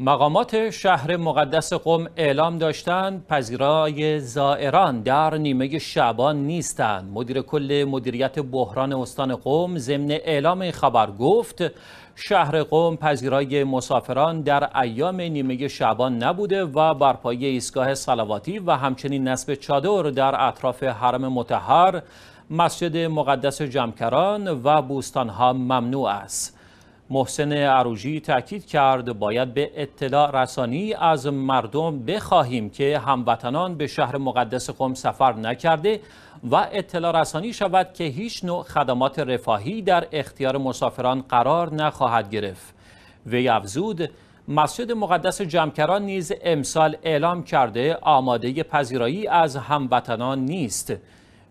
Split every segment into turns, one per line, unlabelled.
مقامات شهر مقدس قم اعلام داشتند پذیرای زائران در نیمه شعبان نیستند مدیر کل مدیریت بحران استان قم ضمن اعلام خبر گفت شهر قم پذیرای مسافران در ایام نیمه شعبان نبوده و برپایی ایستگاه صلواتی و همچنین نصب چادر در اطراف حرم مطهر مسجد مقدس جمکران و بوستانها ممنوع است محسن عروجی تاکید کرد باید به اطلاع رسانی از مردم بخواهیم که هموطنان به شهر مقدس قم سفر نکرده و اطلاع رسانی شود که هیچ نوع خدمات رفاهی در اختیار مسافران قرار نخواهد گرفت وی افزود مسجد مقدس جمکران نیز امسال اعلام کرده آماده پذیرایی از هموطنان نیست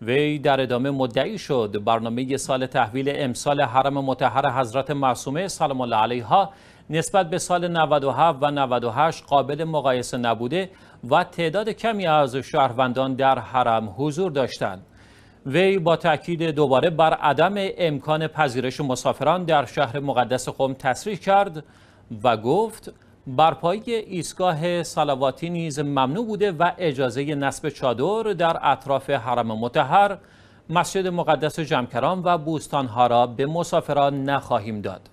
وی در ادامه مدعی شد برنامه سال تحویل امسال حرم متحر حضرت معصومه سلام الله علیها نسبت به سال 97 و 98 قابل مقایسه نبوده و تعداد کمی از شهروندان در حرم حضور داشتند. وی با تاکید دوباره بر عدم امکان پذیرش مسافران در شهر مقدس قم تصریح کرد و گفت برپایی ایستگاه سلواتی نیز ممنوع بوده و اجازه نصب چادر در اطراف حرم متحر مسجد مقدس جمکران و بوستانها را به مسافران نخواهیم داد